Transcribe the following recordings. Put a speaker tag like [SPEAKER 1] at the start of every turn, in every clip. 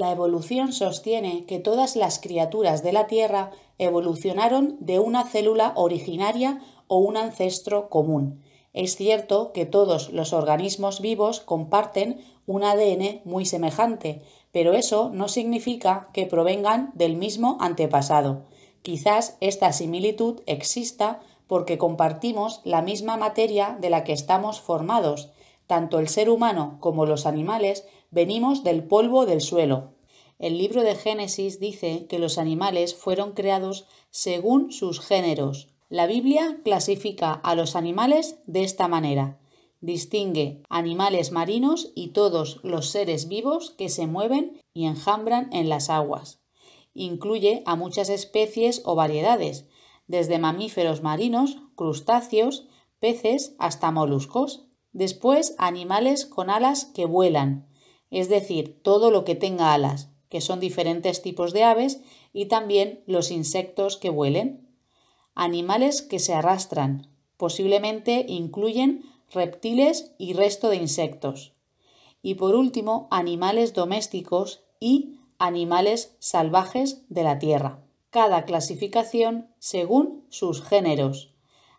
[SPEAKER 1] La evolución sostiene que todas las criaturas de la Tierra evolucionaron de una célula originaria o un ancestro común. Es cierto que todos los organismos vivos comparten un ADN muy semejante, pero eso no significa que provengan del mismo antepasado. Quizás esta similitud exista porque compartimos la misma materia de la que estamos formados. Tanto el ser humano como los animales Venimos del polvo del suelo. El libro de Génesis dice que los animales fueron creados según sus géneros. La Biblia clasifica a los animales de esta manera. Distingue animales marinos y todos los seres vivos que se mueven y enjambran en las aguas. Incluye a muchas especies o variedades, desde mamíferos marinos, crustáceos, peces hasta moluscos. Después animales con alas que vuelan, es decir, todo lo que tenga alas, que son diferentes tipos de aves, y también los insectos que vuelen. Animales que se arrastran, posiblemente incluyen reptiles y resto de insectos. Y por último, animales domésticos y animales salvajes de la Tierra. Cada clasificación según sus géneros.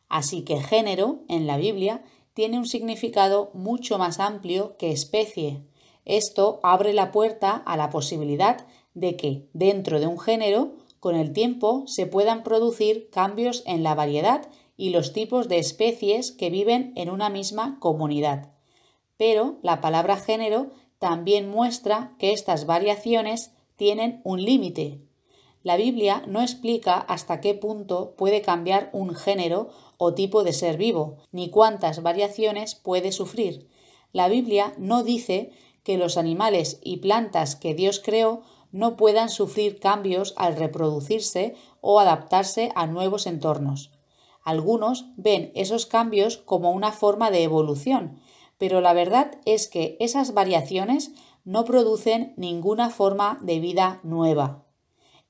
[SPEAKER 1] Así que género en la Biblia tiene un significado mucho más amplio que especie, esto abre la puerta a la posibilidad de que, dentro de un género, con el tiempo se puedan producir cambios en la variedad y los tipos de especies que viven en una misma comunidad. Pero la palabra género también muestra que estas variaciones tienen un límite. La Biblia no explica hasta qué punto puede cambiar un género o tipo de ser vivo, ni cuántas variaciones puede sufrir. La Biblia no dice que los animales y plantas que Dios creó no puedan sufrir cambios al reproducirse o adaptarse a nuevos entornos. Algunos ven esos cambios como una forma de evolución, pero la verdad es que esas variaciones no producen ninguna forma de vida nueva.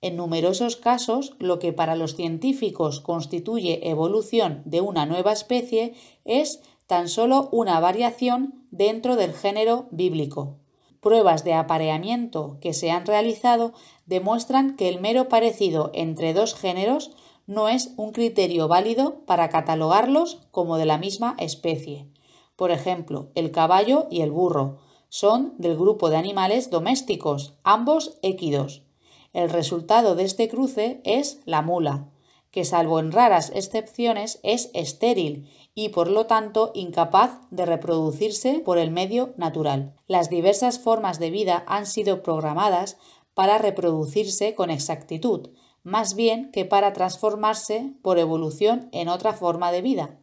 [SPEAKER 1] En numerosos casos, lo que para los científicos constituye evolución de una nueva especie es tan solo una variación dentro del género bíblico. Pruebas de apareamiento que se han realizado demuestran que el mero parecido entre dos géneros no es un criterio válido para catalogarlos como de la misma especie. Por ejemplo, el caballo y el burro son del grupo de animales domésticos, ambos equidos. El resultado de este cruce es la mula, que salvo en raras excepciones es estéril y por lo tanto incapaz de reproducirse por el medio natural. Las diversas formas de vida han sido programadas para reproducirse con exactitud, más bien que para transformarse por evolución en otra forma de vida.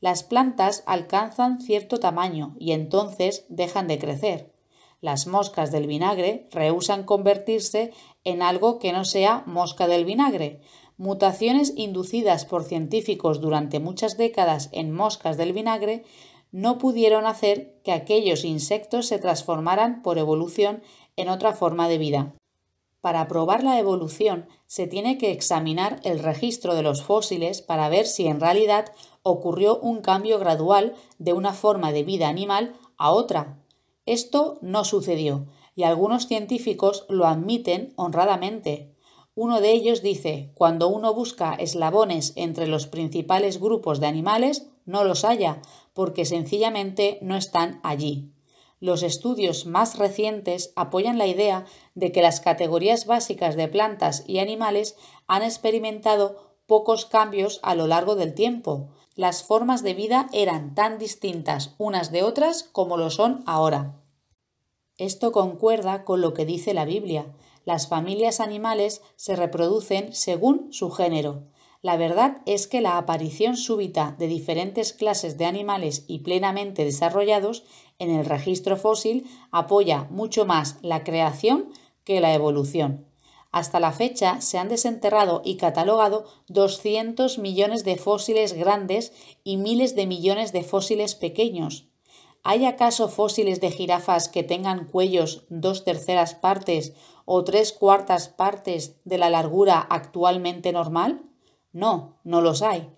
[SPEAKER 1] Las plantas alcanzan cierto tamaño y entonces dejan de crecer. Las moscas del vinagre rehusan convertirse en algo que no sea mosca del vinagre. Mutaciones inducidas por científicos durante muchas décadas en moscas del vinagre no pudieron hacer que aquellos insectos se transformaran por evolución en otra forma de vida. Para probar la evolución se tiene que examinar el registro de los fósiles para ver si en realidad ocurrió un cambio gradual de una forma de vida animal a otra, esto no sucedió y algunos científicos lo admiten honradamente. Uno de ellos dice, cuando uno busca eslabones entre los principales grupos de animales, no los haya, porque sencillamente no están allí. Los estudios más recientes apoyan la idea de que las categorías básicas de plantas y animales han experimentado pocos cambios a lo largo del tiempo, las formas de vida eran tan distintas unas de otras como lo son ahora. Esto concuerda con lo que dice la Biblia. Las familias animales se reproducen según su género. La verdad es que la aparición súbita de diferentes clases de animales y plenamente desarrollados en el registro fósil apoya mucho más la creación que la evolución. Hasta la fecha se han desenterrado y catalogado 200 millones de fósiles grandes y miles de millones de fósiles pequeños. ¿Hay acaso fósiles de jirafas que tengan cuellos dos terceras partes o tres cuartas partes de la largura actualmente normal? No, no los hay.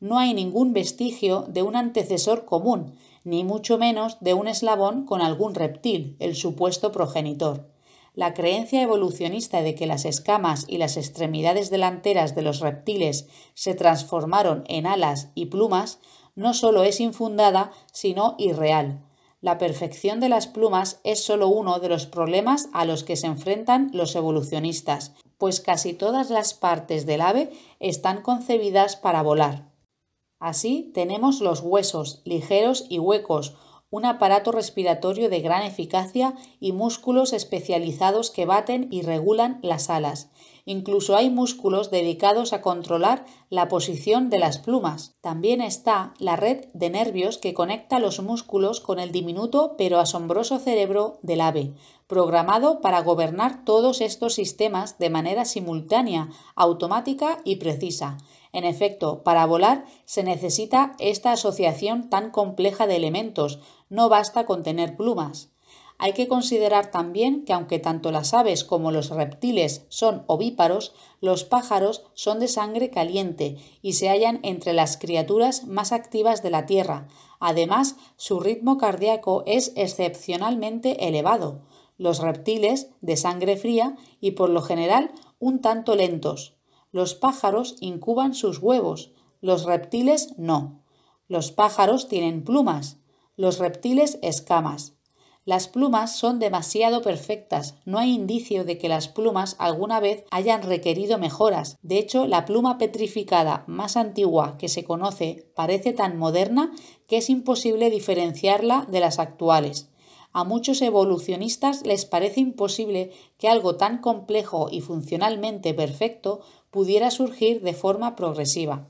[SPEAKER 1] No hay ningún vestigio de un antecesor común, ni mucho menos de un eslabón con algún reptil, el supuesto progenitor la creencia evolucionista de que las escamas y las extremidades delanteras de los reptiles se transformaron en alas y plumas no solo es infundada, sino irreal. La perfección de las plumas es solo uno de los problemas a los que se enfrentan los evolucionistas, pues casi todas las partes del ave están concebidas para volar. Así tenemos los huesos, ligeros y huecos, un aparato respiratorio de gran eficacia y músculos especializados que baten y regulan las alas. Incluso hay músculos dedicados a controlar la posición de las plumas. También está la red de nervios que conecta los músculos con el diminuto pero asombroso cerebro del ave, programado para gobernar todos estos sistemas de manera simultánea, automática y precisa. En efecto, para volar se necesita esta asociación tan compleja de elementos, no basta con tener plumas. Hay que considerar también que aunque tanto las aves como los reptiles son ovíparos, los pájaros son de sangre caliente y se hallan entre las criaturas más activas de la Tierra. Además, su ritmo cardíaco es excepcionalmente elevado. Los reptiles, de sangre fría y por lo general un tanto lentos. Los pájaros incuban sus huevos, los reptiles no. Los pájaros tienen plumas, los reptiles escamas. Las plumas son demasiado perfectas, no hay indicio de que las plumas alguna vez hayan requerido mejoras. De hecho, la pluma petrificada más antigua que se conoce parece tan moderna que es imposible diferenciarla de las actuales a muchos evolucionistas les parece imposible que algo tan complejo y funcionalmente perfecto pudiera surgir de forma progresiva.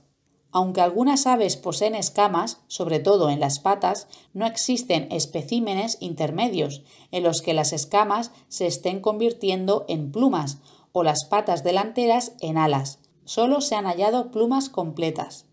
[SPEAKER 1] Aunque algunas aves poseen escamas, sobre todo en las patas, no existen especímenes intermedios en los que las escamas se estén convirtiendo en plumas o las patas delanteras en alas. Solo se han hallado plumas completas.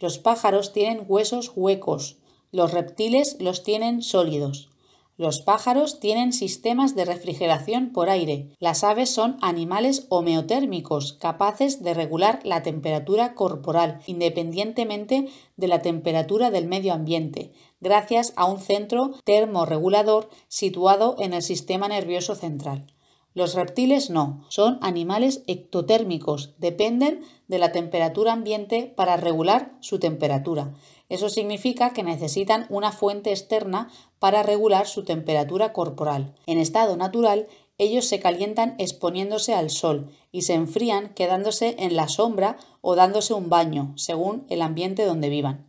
[SPEAKER 1] Los pájaros tienen huesos huecos, los reptiles los tienen sólidos. Los pájaros tienen sistemas de refrigeración por aire. Las aves son animales homeotérmicos, capaces de regular la temperatura corporal independientemente de la temperatura del medio ambiente, gracias a un centro termorregulador situado en el sistema nervioso central. Los reptiles no, son animales ectotérmicos, dependen de la temperatura ambiente para regular su temperatura. Eso significa que necesitan una fuente externa para regular su temperatura corporal. En estado natural, ellos se calientan exponiéndose al sol y se enfrían quedándose en la sombra o dándose un baño, según el ambiente donde vivan.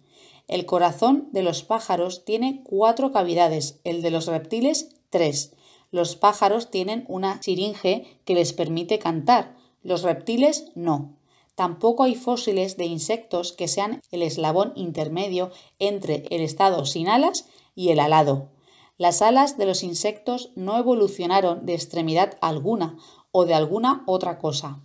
[SPEAKER 1] El corazón de los pájaros tiene cuatro cavidades, el de los reptiles tres. Los pájaros tienen una siringe que les permite cantar, los reptiles no. Tampoco hay fósiles de insectos que sean el eslabón intermedio entre el estado sin alas y el alado. Las alas de los insectos no evolucionaron de extremidad alguna o de alguna otra cosa.